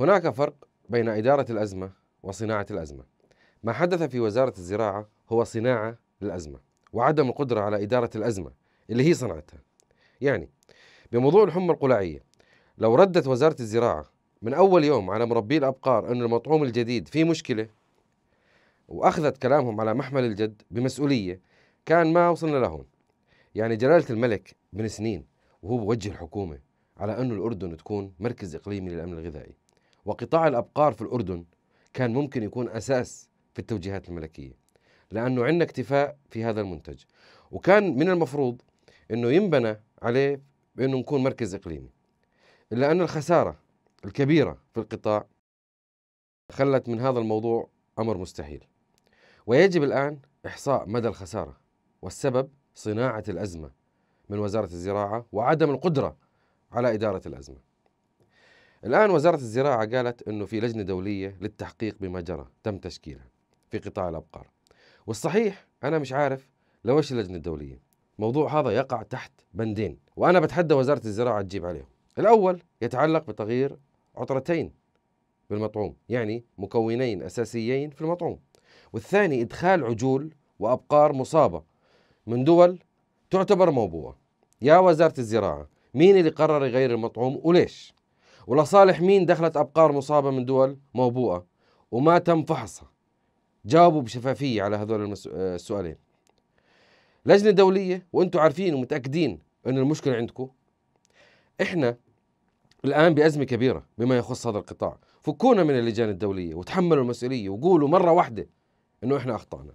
هناك فرق بين إدارة الأزمة وصناعة الأزمة ما حدث في وزارة الزراعة هو صناعة للأزمة وعدم القدرة على إدارة الأزمة اللي هي صنعتها يعني بموضوع الحمى القلاعية لو ردت وزارة الزراعة من أول يوم على مربي الأبقار أن المطعوم الجديد فيه مشكلة وأخذت كلامهم على محمل الجد بمسؤولية كان ما وصلنا لهون يعني جلالة الملك من سنين وهو بوجه الحكومة على أنه الأردن تكون مركز إقليمي للأمن الغذائي وقطاع الأبقار في الأردن كان ممكن يكون أساس في التوجيهات الملكية لأنه عندنا اكتفاء في هذا المنتج وكان من المفروض أنه ينبنى عليه بأنه نكون مركز إقليمي إلا أن الخسارة الكبيرة في القطاع خلت من هذا الموضوع أمر مستحيل ويجب الآن إحصاء مدى الخسارة والسبب صناعة الأزمة من وزارة الزراعة وعدم القدرة على إدارة الأزمة الآن وزارة الزراعة قالت أنه في لجنة دولية للتحقيق بما جرى تم تشكيلها في قطاع الأبقار والصحيح أنا مش عارف لو إيش اللجنة الدولية موضوع هذا يقع تحت بندين وأنا بتحدى وزارة الزراعة تجيب عليهم الأول يتعلق بتغيير عطرتين بالمطعوم يعني مكونين أساسيين في المطعوم والثاني إدخال عجول وأبقار مصابة من دول تعتبر موبوءة يا وزارة الزراعة مين اللي قرر يغير المطعوم وليش ولصالح مين دخلت أبقار مصابة من دول موبوءة وما تم فحصها جاوبوا بشفافية على هذول آه، السؤالين لجنة دولية وانتم عارفين ومتأكدين أن المشكلة عندكم احنا الآن بأزمة كبيرة بما يخص هذا القطاع فكونا من اللجان الدولية وتحملوا المسؤولية وقولوا مرة واحدة أنه احنا أخطأنا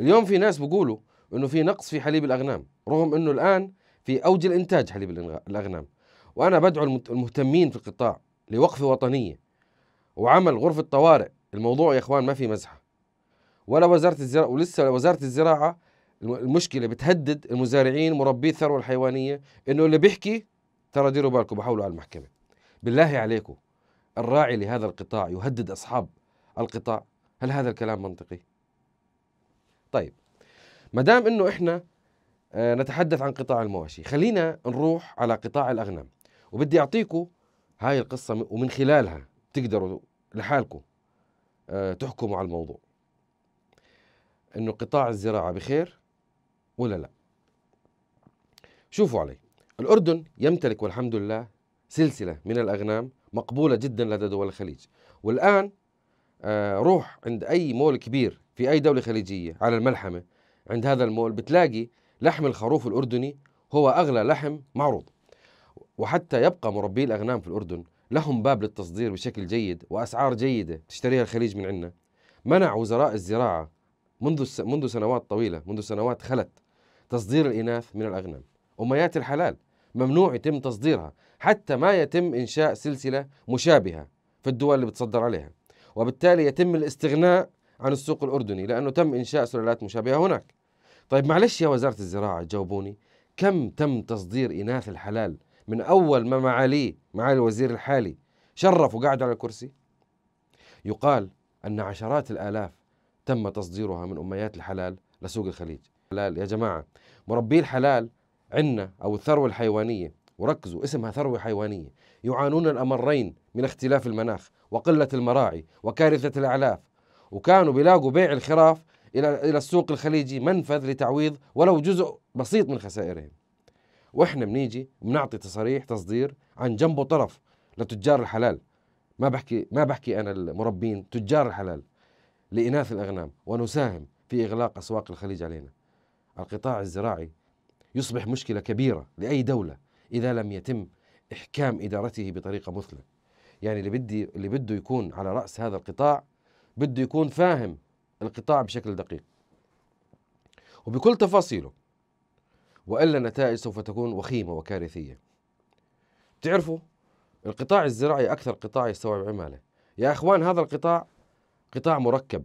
اليوم في ناس بيقولوا أنه في نقص في حليب الأغنام رغم أنه الآن في أوج الإنتاج حليب الأغنام وأنا بدعو المهتمين في القطاع لوقف وطنية وعمل غرفة طوارئ الموضوع يا إخوان ما في مزحة ولا وزارة الزراعة ولسه وزارة الزراعة المشكلة بتهدد المزارعين مربي الثروة الحيوانية إنه اللي بيحكي ترى ديروا بالكم بحولوا على المحكمة بالله عليكم الراعي لهذا القطاع يهدد أصحاب القطاع هل هذا الكلام منطقي؟ طيب ما دام انه احنا آه، نتحدث عن قطاع المواشي خلينا نروح على قطاع الاغنام وبدي أعطيكم هاي القصة ومن خلالها تقدروا لحالكم آه، تحكموا على الموضوع انه قطاع الزراعه بخير ولا لا شوفوا علي الاردن يمتلك والحمد لله سلسله من الاغنام مقبوله جدا لدى دول الخليج والان آه، روح عند اي مول كبير في اي دوله خليجيه على الملحمه عند هذا المول بتلاقي لحم الخروف الاردني هو اغلى لحم معروض وحتى يبقى مربي الأغنام في الأردن لهم باب للتصدير بشكل جيد وأسعار جيدة تشتريها الخليج من عندنا منع وزراء الزراعة منذ منذ سنوات طويلة منذ سنوات خلت تصدير الإناث من الأغنام أميات الحلال ممنوع يتم تصديرها حتى ما يتم إنشاء سلسلة مشابهة في الدول اللي بتصدر عليها وبالتالي يتم الاستغناء عن السوق الأردني لأنه تم إنشاء سلالات مشابهة هناك طيب معلش يا وزارة الزراعة جاوبوني كم تم تصدير إناث الحلال من أول ما معاليه معالي الوزير الحالي شرف وقعد على الكرسي يقال أن عشرات الآلاف تم تصديرها من أميات الحلال لسوق الخليج يا جماعة مربي الحلال عنا أو الثروة الحيوانية وركزوا اسمها ثروة حيوانية يعانون الأمرين من اختلاف المناخ وقلة المراعي وكارثة الأعلاف وكانوا بيلاقوا بيع الخراف إلى السوق الخليجي منفذ لتعويض ولو جزء بسيط من خسائرهم واحنا بنيجي بنعطي تصاريح تصدير عن جنبه طرف لتجار الحلال ما بحكي ما بحكي انا المربين تجار الحلال لاناث الاغنام ونساهم في اغلاق اسواق الخليج علينا القطاع الزراعي يصبح مشكله كبيره لاي دوله اذا لم يتم احكام ادارته بطريقه مثلى يعني اللي بدي اللي بده يكون على راس هذا القطاع بده يكون فاهم القطاع بشكل دقيق وبكل تفاصيله والا النتائج سوف تكون وخيمه وكارثيه. بتعرفوا القطاع الزراعي اكثر قطاع يستوعب عماله. يا اخوان هذا القطاع قطاع مركب.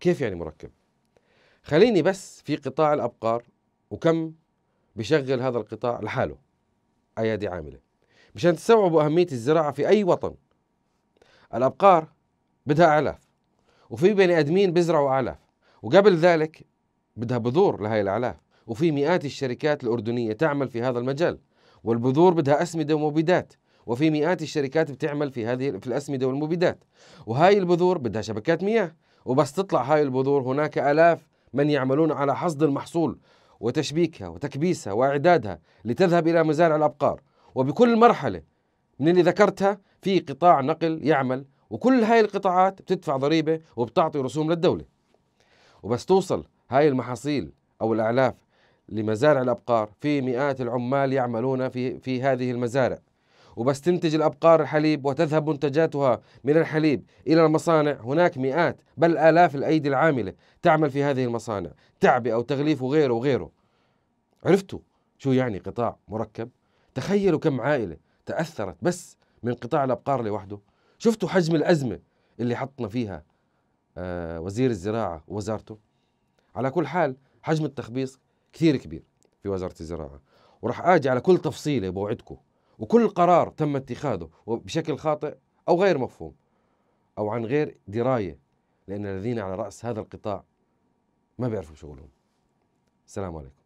كيف يعني مركب؟ خليني بس في قطاع الابقار وكم بشغل هذا القطاع لحاله ايادي عامله. مشان تستوعبوا اهميه الزراعه في اي وطن. الابقار بدها اعلاف وفي بني ادمين بيزرعوا اعلاف وقبل ذلك بدها بذور لهي الاعلاف وفي مئات الشركات الأردنية تعمل في هذا المجال والبذور بدها أسمدة ومبيدات وفي مئات الشركات بتعمل في هذه في الأسمدة والمبيدات وهاي البذور بدها شبكات مياه وبس تطلع هاي البذور هناك آلاف من يعملون على حصد المحصول وتشبيكها وتكبيسها وإعدادها لتذهب إلى مزارع الأبقار وبكل مرحلة من اللي ذكرتها في قطاع نقل يعمل وكل هاي القطاعات بتدفع ضريبة وبتعطي رسوم للدولة وبس توصل هاي المحاصيل أو الأعلاف لمزارع الابقار في مئات العمال يعملون في في هذه المزارع وبس تنتج الابقار الحليب وتذهب منتجاتها من الحليب الى المصانع هناك مئات بل الاف الايدي العامله تعمل في هذه المصانع تعبئه وتغليف وغيره وغيره عرفتوا شو يعني قطاع مركب تخيلوا كم عائله تاثرت بس من قطاع الابقار لوحده شفتوا حجم الازمه اللي حطنا فيها آه، وزير الزراعه ووزارته على كل حال حجم التخبيص كثير كبير في وزاره الزراعه وراح اجي على كل تفصيله بوعدكم وكل قرار تم اتخاذه بشكل خاطئ او غير مفهوم او عن غير درايه لان الذين على راس هذا القطاع ما بيعرفوا شغلهم السلام عليكم